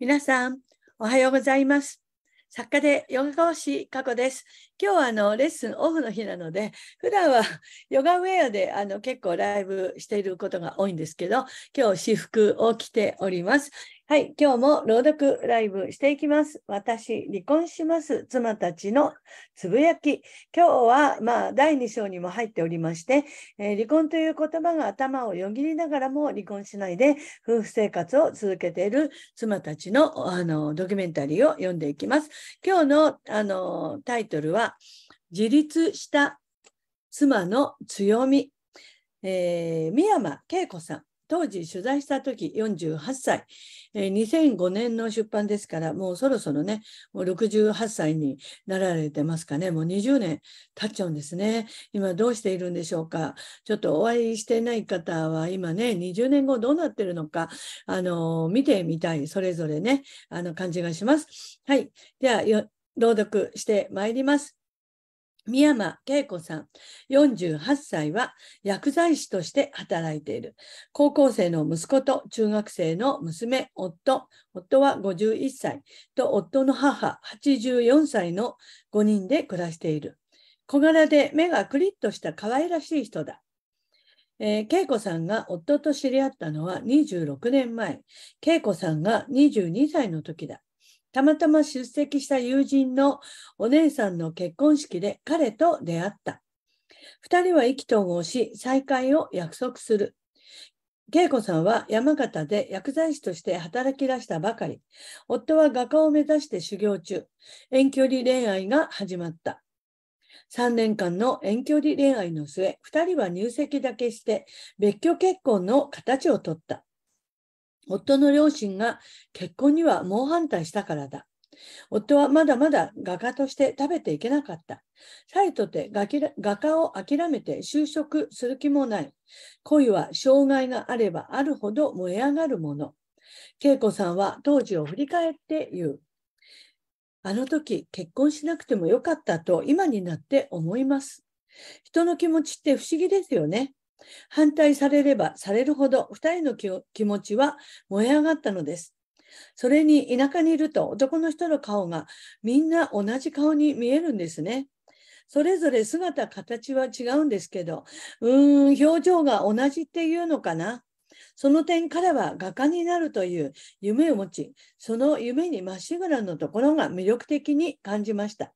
皆さん、おはようございます。作家でヨガ講師、加子です。今日はあのレッスンオフの日なので、普段はヨガウェアであの結構ライブしていることが多いんですけど、今日私服を着ております。はい、今日も朗読ライブしていきます。私、離婚します。妻たちのつぶやき。今日は、まあ、第2章にも入っておりまして、えー、離婚という言葉が頭をよぎりながらも離婚しないで、夫婦生活を続けている妻たちのあのドキュメンタリーを読んでいきます。今日のあのタイトルは、自立した妻の強み。えー、三山恵子さん。当時取材した時48歳、えー、2005年の出版ですからもうそろそろねもう68歳になられてますかねもう20年経っちゃうんですね今どうしているんでしょうかちょっとお会いしてない方は今ね20年後どうなってるのかあの見てみたいそれぞれねあの感じがしますはいでは朗読してまいります三山恵子さん、48歳は薬剤師として働いている。高校生の息子と中学生の娘、夫、夫は51歳と夫の母、84歳の5人で暮らしている。小柄で目がクリッとした可愛らしい人だ。えー、恵子さんが夫と知り合ったのは26年前、恵子さんが22歳の時だ。たまたま出席した友人のお姉さんの結婚式で彼と出会った。2人は意気投合し、再会を約束する。恵子さんは山形で薬剤師として働き出したばかり。夫は画家を目指して修行中。遠距離恋愛が始まった。3年間の遠距離恋愛の末、2人は入籍だけして別居結婚の形をとった。夫の両親が結婚には猛反対したからだ。夫はまだまだ画家として食べていけなかった。さえとて画家を諦めて就職する気もない。恋は障害があればあるほど燃え上がるもの。恵子さんは当時を振り返って言う。あの時結婚しなくてもよかったと今になって思います。人の気持ちって不思議ですよね。反対されればされるほど2人の気持ちは燃え上がったのです。それに田舎にいると男の人の顔がみんな同じ顔に見えるんですね。それぞれ姿形は違うんですけど、うーん、表情が同じっていうのかな。その点彼は画家になるという夢を持ち、その夢にまっしぐらのところが魅力的に感じました。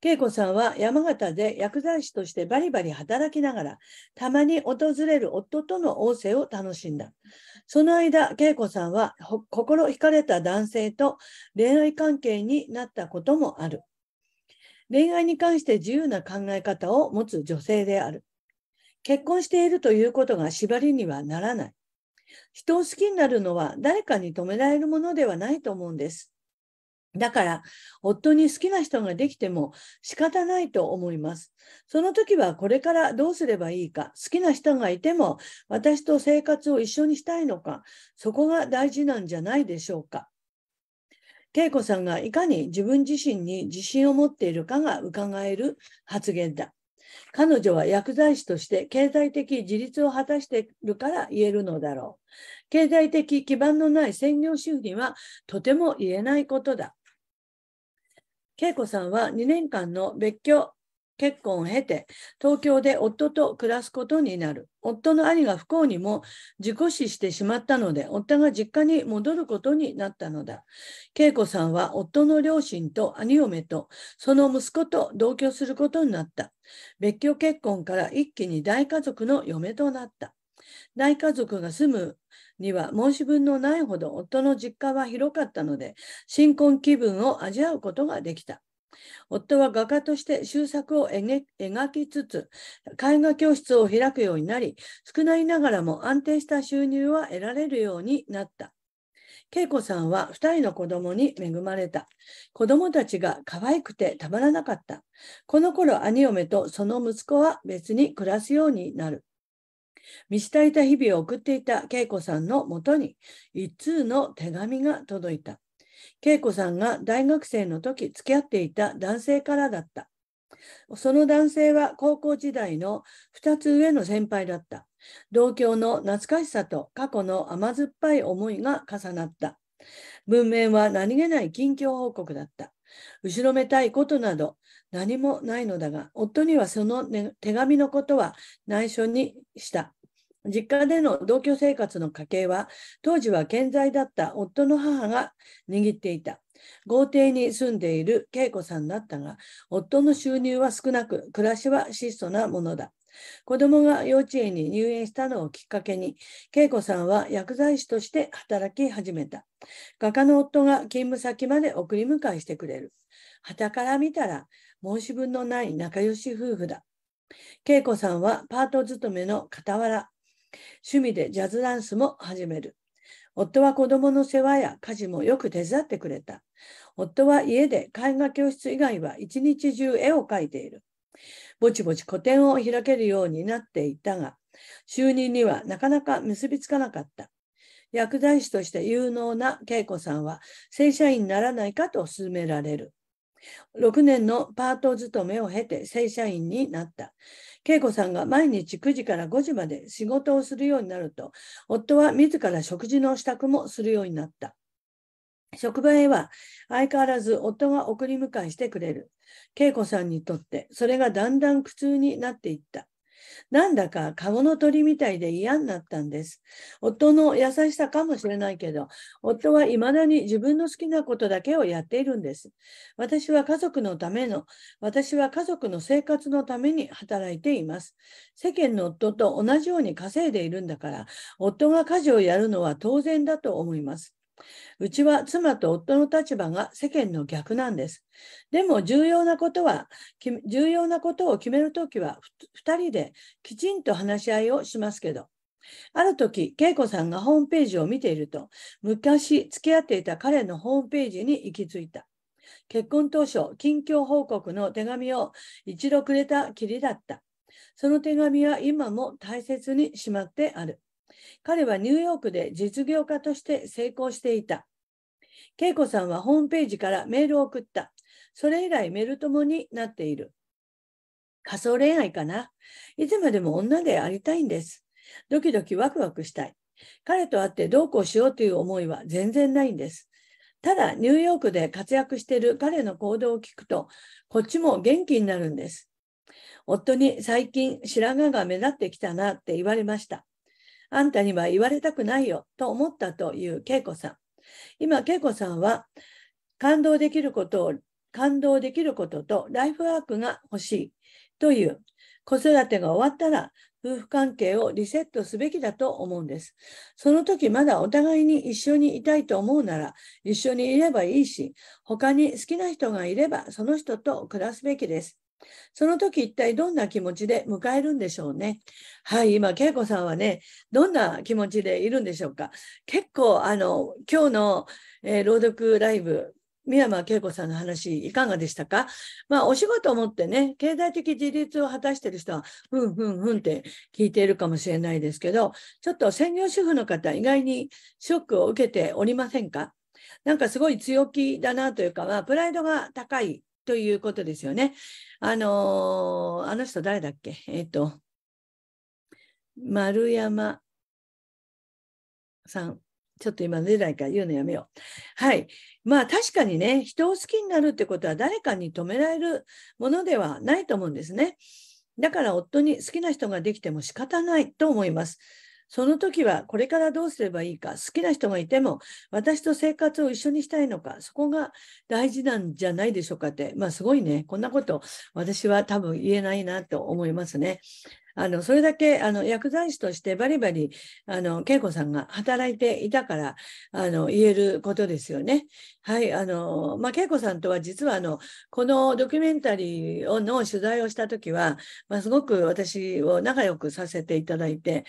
恵子さんは山形で薬剤師としてバリバリ働きながら、たまに訪れる夫との応戦を楽しんだ。その間、恵子さんは心惹かれた男性と恋愛関係になったこともある。恋愛に関して自由な考え方を持つ女性である。結婚しているということが縛りにはならない。人を好きになるのは誰かに止められるものではないと思うんです。だから、夫に好きな人ができても仕方ないと思います。その時はこれからどうすればいいか、好きな人がいても私と生活を一緒にしたいのか、そこが大事なんじゃないでしょうか。恵子さんがいかに自分自身に自信を持っているかが伺える発言だ。彼女は薬剤師として経済的自立を果たしているから言えるのだろう。経済的基盤のない専業主婦にはとても言えないことだ。恵子さんは2年間の別居結婚を経て、東京で夫と暮らすことになる。夫の兄が不幸にも事故死してしまったので、夫が実家に戻ることになったのだ。恵子さんは夫の両親と兄嫁と、その息子と同居することになった。別居結婚から一気に大家族の嫁となった。大家族が住むには申し分のないほど夫の実家は広かったので、新婚気分を味わうことができた。夫は画家として修作を描きつつ、絵画教室を開くようになり、少ないながらも安定した収入は得られるようになった。恵子さんは2人の子供に恵まれた。子供たちが可愛くてたまらなかった。この頃、兄嫁とその息子は別に暮らすようになる。満ち足いた日々を送っていた恵子さんのもとに一通の手紙が届いた。恵子さんが大学生の時付き合っていた男性からだった。その男性は高校時代の2つ上の先輩だった。同郷の懐かしさと過去の甘酸っぱい思いが重なった。文面は何気ない近況報告だった。後ろめたいことなど何もないのだが、夫にはその、ね、手紙のことは内緒にした。実家での同居生活の家計は、当時は健在だった夫の母が握っていた。豪邸に住んでいる恵子さんだったが、夫の収入は少なく、暮らしは質素なものだ。子供が幼稚園に入園したのをきっかけに、恵子さんは薬剤師として働き始めた。画家の夫が勤務先まで送り迎えしてくれる。傍から見たら申し分のない仲良し夫婦だ。恵子さんはパート勤めの傍ら、趣味でジャズダンスも始める。夫は子供の世話や家事もよく手伝ってくれた。夫は家で絵画教室以外は一日中絵を描いている。ぼちぼち個展を開けるようになっていたが、就任にはなかなか結びつかなかった。薬剤師として有能な恵子さんは正社員にならないかと勧められる。6年のパート勤めを経て正社員になった。恵子さんが毎日9時から5時まで仕事をするようになると、夫は自ら食事の支度もするようになった。職場へは相変わらず夫が送り迎えしてくれる。恵子さんにとってそれがだんだん苦痛になっていった。なんだか籠の鳥みたいで嫌になったんです。夫の優しさかもしれないけど、夫は未だに自分の好きなことだけをやっているんです。私は家族のための、私は家族の生活のために働いています。世間の夫と同じように稼いでいるんだから、夫が家事をやるのは当然だと思います。うちは妻と夫の立場が世間の逆なんです。でも重要なことは、重要なことを決めるときは2人できちんと話し合いをしますけど、ある時、恵子さんがホームページを見ていると、昔付き合っていた彼のホームページに行き着いた。結婚当初、近況報告の手紙を一度くれたきりだった。その手紙は今も大切にしまってある。彼はニューヨークで実業家として成功していた。恵子さんはホームページからメールを送った。それ以来メル友になっている。仮想恋愛かな。いつまでも女でありたいんです。ドキドキワクワクしたい。彼と会ってどうこうしようという思いは全然ないんです。ただ、ニューヨークで活躍している彼の行動を聞くと、こっちも元気になるんです。夫に最近白髪が目立ってきたなって言われました。あんたには言われたくないよと思ったという恵子さん。今、恵子さんは感動できることを、感動できることとライフワークが欲しいという、子育てが終わったら夫婦関係をリセットすべきだと思うんです。その時まだお互いに一緒にいたいと思うなら一緒にいればいいし、他に好きな人がいればその人と暮らすべきです。その時一体どんな気持ちで迎えるんでしょうね。はい、今、恵子さんはね、どんな気持ちでいるんでしょうか。結構、あの、今日の、えー、朗読ライブ、宮間恵子さんの話、いかがでしたかまあ、お仕事を持ってね、経済的自立を果たしている人は、ふんふんふんって聞いているかもしれないですけど、ちょっと専業主婦の方、意外にショックを受けておりませんかなんかすごい強気だなというか、まあ、プライドが高いということですよね。あのー、あの人誰だっけえっ、ー、と、丸山さん。ちょっと今出ないから言うのやめよう。はい。まあ確かにね、人を好きになるってことは誰かに止められるものではないと思うんですね。だから夫に好きな人ができても仕方ないと思います。その時はこれからどうすればいいか、好きな人がいても、私と生活を一緒にしたいのか、そこが大事なんじゃないでしょうかって、まあすごいね、こんなこと私は多分言えないなと思いますね。あの、それだけ、あの、薬剤師としてバリバリ、あの、恵子さんが働いていたから、あの、言えることですよね。はい、あの、まあ、恵子さんとは実は、あの、このドキュメンタリーをの取材をした時は、まあ、すごく私を仲良くさせていただいて、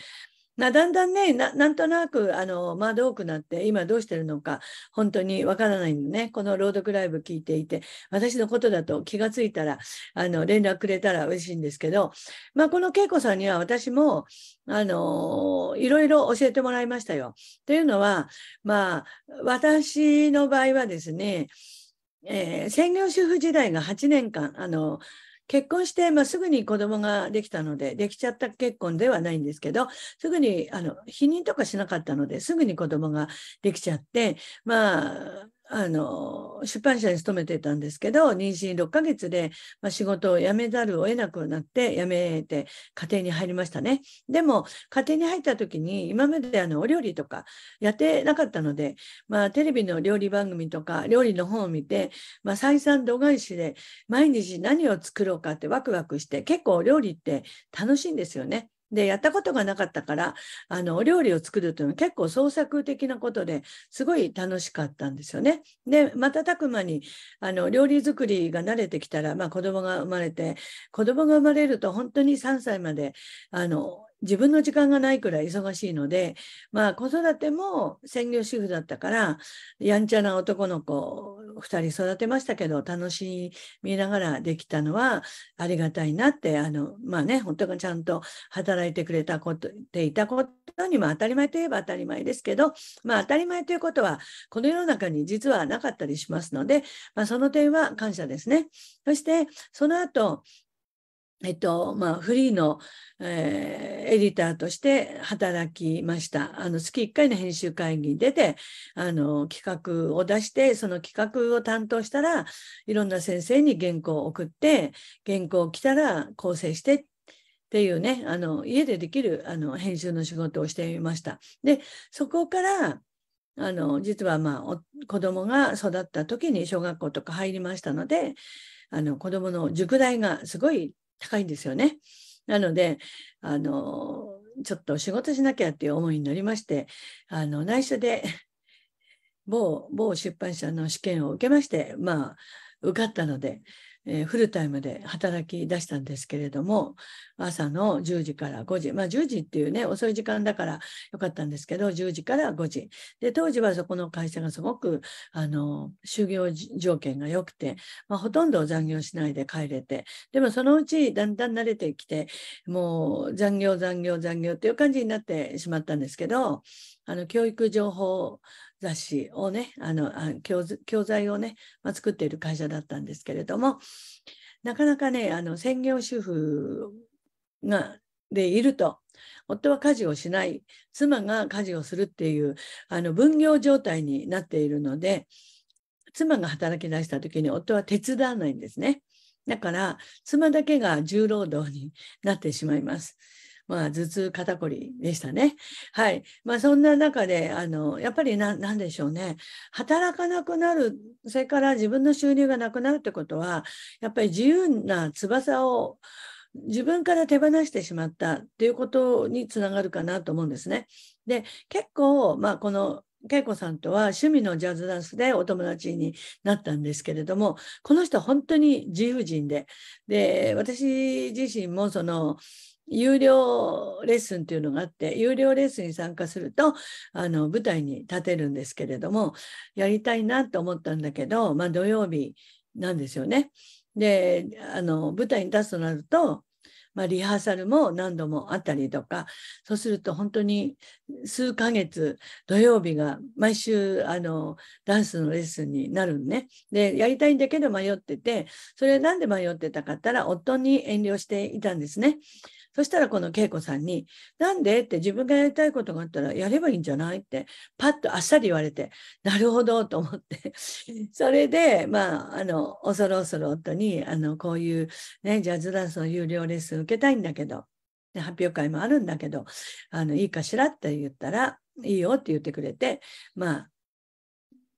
なだんだんねな、なんとなく、あの、まあ、多くなって、今どうしてるのか、本当にわからないのね。この朗読ライブ聞いていて、私のことだと気がついたら、あの、連絡くれたら嬉しいんですけど、まあ、この恵子さんには私も、あの、いろいろ教えてもらいましたよ。というのは、まあ、私の場合はですね、えー、専業主婦時代が8年間、あの、結婚して、まあ、すぐに子供ができたので、できちゃった結婚ではないんですけど、すぐに、あの、否認とかしなかったので、すぐに子供ができちゃって、まあ、あの出版社に勤めてたんですけど妊娠6ヶ月で、まあ、仕事を辞めざるを得なくなって辞めて家庭に入りましたねでも家庭に入った時に今まであのお料理とかやってなかったので、まあ、テレビの料理番組とか料理の本を見て、まあ、採度外視で毎日何を作ろうかってワクワクして結構料理って楽しいんですよね。で、やったことがなかったから、あの、お料理を作るというのは結構創作的なことですごい楽しかったんですよね。で、瞬く間に、あの、料理作りが慣れてきたら、まあ子供が生まれて、子供が生まれると本当に3歳まで、あの、自分の時間がないくらい忙しいので、まあ子育ても専業主婦だったから、やんちゃな男の子2人育てましたけど楽しみながらできたのはありがたいなってあのまあね本当にちゃんと働いてくれたことていたことにも当たり前といえば当たり前ですけど、まあ、当たり前ということはこの世の中に実はなかったりしますので、まあ、その点は感謝ですね。そしてその後えっとまあ、フリーの、えー、エディターとして働きました。あの月1回の編集会議に出てあの企画を出してその企画を担当したらいろんな先生に原稿を送って原稿来たら構成してっていうねあの家でできるあの編集の仕事をしていました。でそこからあの実は、まあ、子供が育った時に小学校とか入りましたのであの子供の塾代がすごい高いんですよね。なので、あの、ちょっと仕事しなきゃっていう思いになりまして、あの、内緒で某、某出版社の試験を受けまして、まあ、受かったので、えー、フルタイムで働き出したんですけれども、朝の10時から5時、まあ10時っていうね、遅い時間だからよかったんですけど、10時から5時。で、当時はそこの会社がすごく、あの、就業条件が良くて、まあ、ほとんど残業しないで帰れて、でもそのうちだんだん慣れてきて、もう残業残業残業っていう感じになってしまったんですけど、あの教育情報雑誌をねあの教教材をね、まあ、作っている会社だったんですけれどもなかなかねあの専業主婦がでいると夫は家事をしない妻が家事をするっていうあの分業状態になっているので妻が働き出した時に夫は手伝わないんですね。だから妻だけが重労働になってしまいます。まあ、頭痛肩こりでしたね。はい。まあ、そんな中で、あの、やっぱりな、なんでしょうね。働かなくなる、それから自分の収入がなくなるってことは、やっぱり自由な翼を、自分から手放してしまったっていうことにつながるかなと思うんですね。で、結構、まあ、この恵子さんとは趣味のジャズダンスでお友達になったんですけれどもこの人本当に自由人でで私自身もその有料レッスンというのがあって有料レッスンに参加するとあの舞台に立てるんですけれどもやりたいなと思ったんだけど、まあ、土曜日なんですよね。であの舞台に立つとなると、まあ、リハーサルも何度もあったりとかそうすると本当に数ヶ月土曜日が毎週あのダンスのレッスンになるね。でやりたいんだけど迷っててそれなんで迷ってたかったら夫に遠慮していたんですね。そしたらこの恵子さんに、なんでって自分がやりたいことがあったらやればいいんじゃないって、パッとあっさり言われて、なるほどと思って、それで、まあ、あの、恐る恐る夫に、あの、こういうね、ジャズダンスの有料レッスン受けたいんだけど、で発表会もあるんだけど、あの、いいかしらって言ったら、いいよって言ってくれて、ま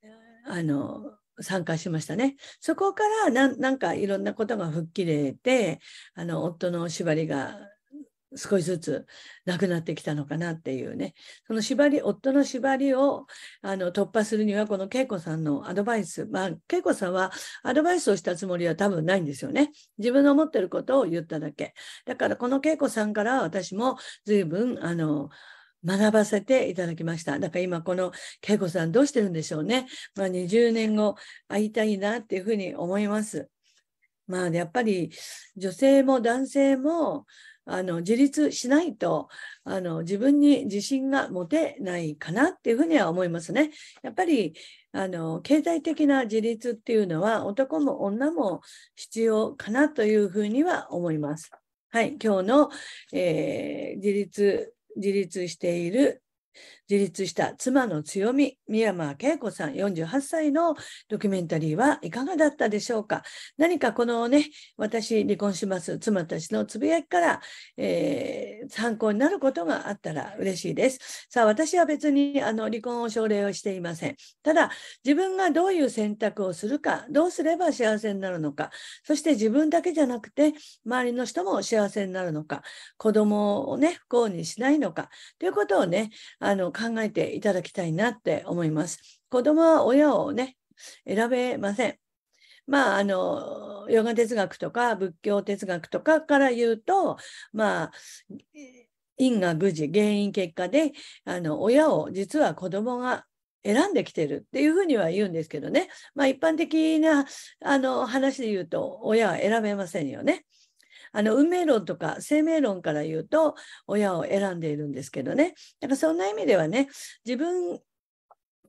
あ、あの、参加しましたね。そこからなんかいろんなことが吹っ切れて、あの夫の縛りが少しずつなくなってきたのかなっていうねその縛り夫の縛りをあの突破するにはこの恵子さんのアドバイスまあ恵子さんはアドバイスをしたつもりは多分ないんですよね自分の思ってることを言っただけだからこの恵子さんから私も随分あの学ばせていただきました。だから今この恵子さんどうしてるんでしょうね。まあ20年後会いたいなっていうふうに思います。まあやっぱり女性も男性もあの自立しないとあの自分に自信が持てないかなっていうふうには思いますね。やっぱりあの経済的な自立っていうのは男も女も必要かなというふうには思います。はい、今日の、えー、自立自立している自立した妻の強み、宮山恵子さん48歳のドキュメンタリーはいかがだったでしょうか何かこのね、私離婚します妻たちのつぶやきから、えー、参考になることがあったら嬉しいです。さあ、私は別にあの離婚を奨励をしていません。ただ、自分がどういう選択をするか、どうすれば幸せになるのか、そして自分だけじゃなくて、周りの人も幸せになるのか、子供をね、不幸にしないのか、ということをね、あの考考えていただきたいなって思います。子供は親をね、選べません。まあ、あの、ヨガ哲学とか仏教哲学とかから言うと、まあ、因果愚事、原因結果で、あの、親を実は子供が選んできてるっていうふうには言うんですけどね。まあ一般的なあの話で言うと親は選べませんよね。あの運命論とか生命論から言うと親を選んでいるんですけどねだからそんな意味ではね自分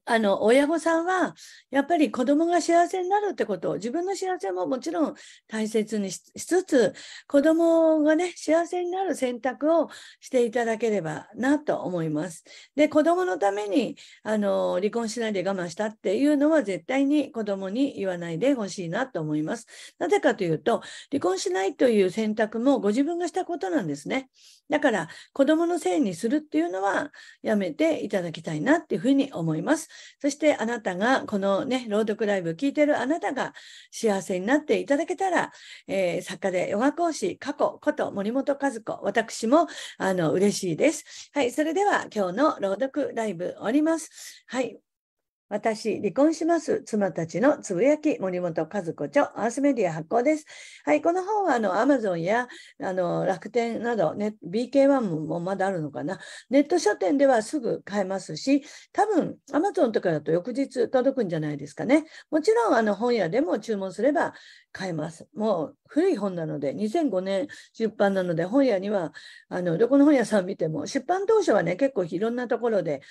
あの親御さんはやっぱり子供が幸せになるってこと自分の幸せももちろん大切にしつつ子供がね幸せになる選択をしていただければなと思います。で子供のためにあの離婚しないで我慢したっていうのは絶対に子供に言わないでほしいなと思います。なぜかというと離婚しないという選択もご自分がしたことなんですね。だから子供のせいにするっていうのはやめていただきたいなっていうふうに思います。そしてあなたが、このね、朗読ライブ聞いてるあなたが幸せになっていただけたら、えー、作家でヨガ講師、過去こと森本和子、私も、あの、嬉しいです。はい、それでは今日の朗読ライブ終わります。はい、私、離婚します。妻たちのつぶやき、森本和子著、アースメディア発行です。はい、この本は、あの、アマゾンや、あの、楽天など、ね、BK1 もまだあるのかな。ネット書店ではすぐ買えますし、多分、アマゾンとかだと翌日届くんじゃないですかね。もちろん、あの、本屋でも注文すれば買えます。もう、古い本なので、2005年出版なので、本屋には、あの、どこの本屋さん見ても、出版当初はね、結構いろんなところで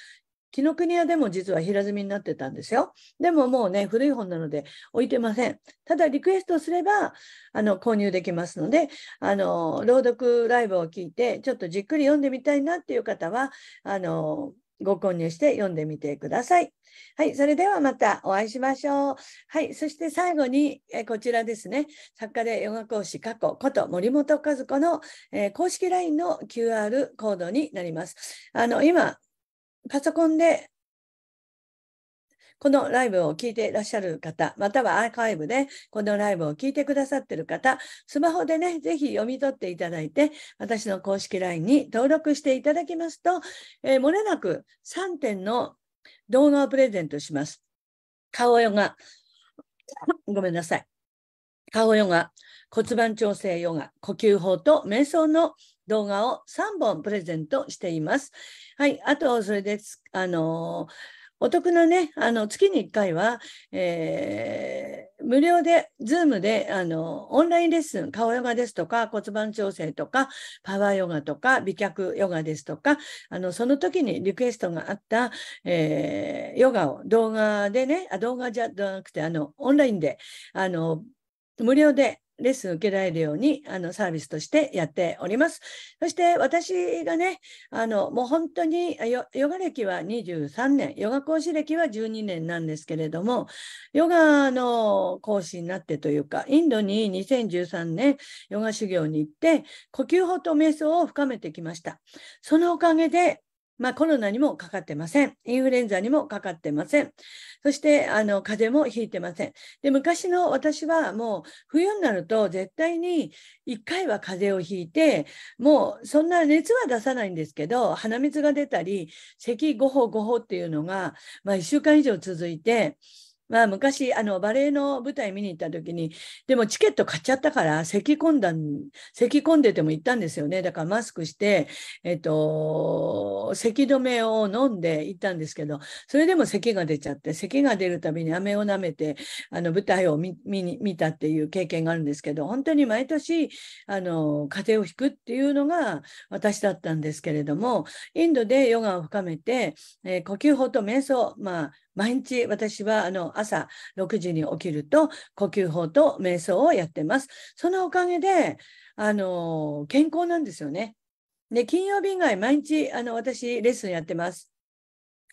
紀ノ国屋でも実は平積みになってたんですよ。でももうね、古い本なので置いてません。ただリクエストすれば、あの、購入できますので、あの、朗読ライブを聞いて、ちょっとじっくり読んでみたいなっていう方は、あの、ご購入して読んでみてください。はい、それではまたお会いしましょう。はい、そして最後に、えこちらですね、作家でヨガ講師過去こと森本和子の、えー、公式 LINE の QR コードになります。あの今パソコンでこのライブを聞いていらっしゃる方、またはアーカイブでこのライブを聞いてくださってる方、スマホでね、ぜひ読み取っていただいて、私の公式 LINE に登録していただきますと、えー、漏れなく3点の動画をプレゼントします。顔ヨガ、ごめんなさい。顔ヨガ、骨盤調整ヨガ、呼吸法と瞑想の動画を3本プレゼントしています。はい、あと、それです。あのお得なね、あの月に1回は、えー、無料で、ズームであのオンラインレッスン、顔ヨガですとか骨盤調整とか、パワーヨガとか、美脚ヨガですとか、あのその時にリクエストがあった、えー、ヨガを動画でね、あ動画じゃなくてあのオンラインであの無料でレッスン受けられるようにあのサービスとしてやっております。そして私がね、あのもう本当にヨガ歴は23年、ヨガ講師歴は12年なんですけれども、ヨガの講師になってというか、インドに2013年ヨガ修行に行って、呼吸法と瞑想を深めてきました。そのおかげでまあ、コロナにもかかってません。インフルエンザにもかかってません。そして、あの、風邪もひいてません。で、昔の私はもう、冬になると絶対に1回は風邪をひいて、もうそんな熱は出さないんですけど、鼻水が出たり、咳5歩5歩っていうのが、まあ、1週間以上続いて、まあ、昔あのバレエの舞台見に行った時にでもチケット買っちゃったから咳き込んだ咳き込んでても行ったんですよねだからマスクして、えっと、咳止めを飲んで行ったんですけどそれでも咳が出ちゃって咳が出るたびに飴をなめてあの舞台を見見見たっていう経験があるんですけど本当に毎年あの風邪をひくっていうのが私だったんですけれどもインドでヨガを深めて、えー、呼吸法と瞑想、まあ、毎日私はあの朝6時に起きると呼吸法と瞑想をやってます。そのおかげで、あの、健康なんですよね。で、金曜日以外毎日あの私レッスンやってます。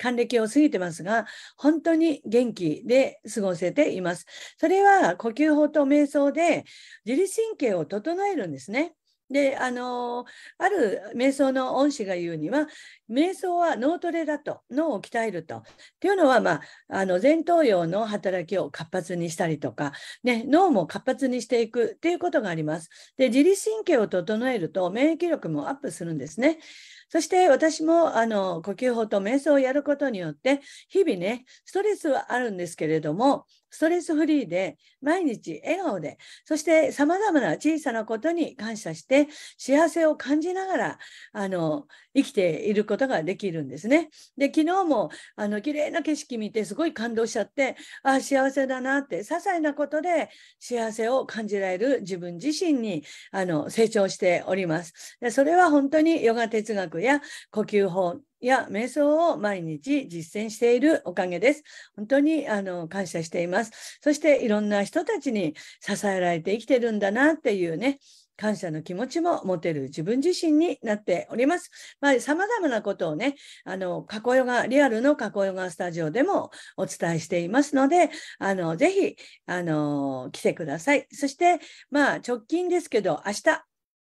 還暦を過ぎてますが、本当に元気で過ごせています。それは呼吸法と瞑想で自律神経を整えるんですね。であのある瞑想の恩師が言うには瞑想は脳トレだと脳を鍛えると。というのは、まあ、あの前頭葉の働きを活発にしたりとか、ね、脳も活発にしていくっていうことがあります。で自律神経を整えると免疫力もアップするんですね。そして私もあの呼吸法と瞑想をやることによって日々ねストレスはあるんですけれどもストレスフリーで、毎日笑顔で、そして様々な小さなことに感謝して、幸せを感じながら、あの、生きていることができるんですね。で、昨日も、あの、綺麗な景色見て、すごい感動しちゃって、ああ、幸せだなって、些細なことで幸せを感じられる自分自身に、あの、成長しております。でそれは本当にヨガ哲学や呼吸法や瞑想を毎日実践しているおかげです。本当にあの感謝しています。そしていろんな人たちに支えられて生きてるんだなっていうね、感謝の気持ちも持てる自分自身になっております。まあ、様々なことをね、あの、過去ヨガ、リアルの過去ヨガスタジオでもお伝えしていますので、あの、ぜひ、あの、来てください。そして、まあ、直近ですけど、明日、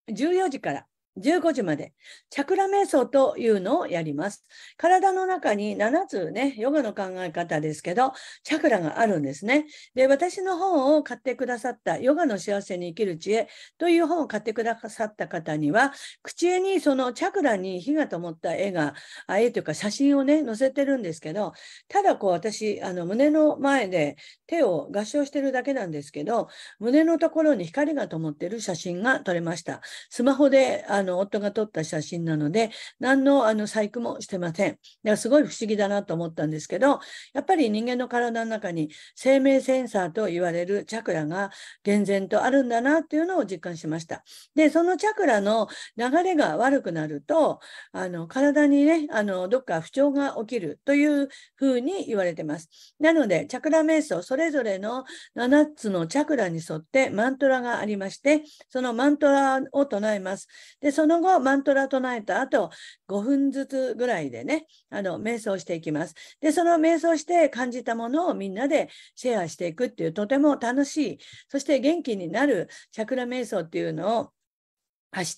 14時から15時まで、チャクラ瞑想というのをやります。体の中に7つね、ヨガの考え方ですけど、チャクラがあるんですね。で、私の本を買ってくださった、ヨガの幸せに生きる知恵という本を買ってくださった方には、口絵にそのチャクラに火が灯った絵が、あ絵というか写真をね、載せてるんですけど、ただこう私、あの胸の前で手を合掌してるだけなんですけど、胸のところに光が灯ってる写真が撮れました。スマホで、あの夫が撮った写真なので、何のあの細工もしてません。だからすごい不思議だなと思ったんですけど、やっぱり人間の体の中に生命センサーと言われるチャクラが厳然とあるんだなっていうのを実感しました。で、そのチャクラの流れが悪くなると、あの体にね、あのどっか不調が起きるというふうに言われてます。なので、チャクラ瞑想、それぞれの7つのチャクラに沿ってマントラがありまして、そのマントラを唱えます。で、その後、マントラ唱えた後、5分ずつぐらいでね、あの、瞑想していきます。で、その瞑想して感じたものをみんなでシェアしていくっていう、とても楽しい、そして元気になるチャクラ瞑想っていうのを、明日、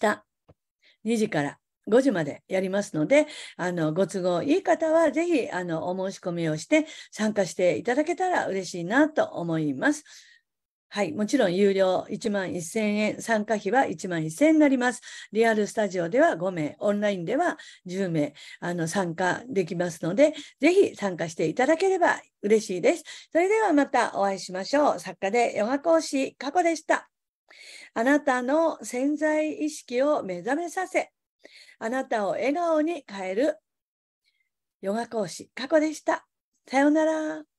2時から5時までやりますので、あの、ご都合いい方は、ぜひ、あの、お申し込みをして参加していただけたら嬉しいなと思います。はい、もちろん有料1万1000円、参加費は1万1000円になります。リアルスタジオでは5名、オンラインでは10名あの参加できますので、ぜひ参加していただければ嬉しいです。それではまたお会いしましょう。作家でヨガ講師、過去でした。あなたの潜在意識を目覚めさせ、あなたを笑顔に変えるヨガ講師、過去でした。さようなら。